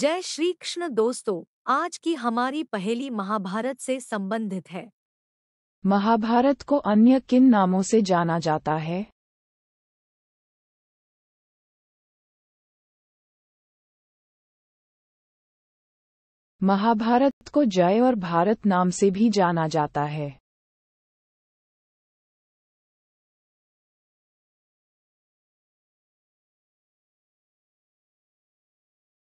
जय श्री कृष्ण दोस्तों आज की हमारी पहली महाभारत से संबंधित है महाभारत को अन्य किन नामों से जाना जाता है महाभारत को जय और भारत नाम से भी जाना जाता है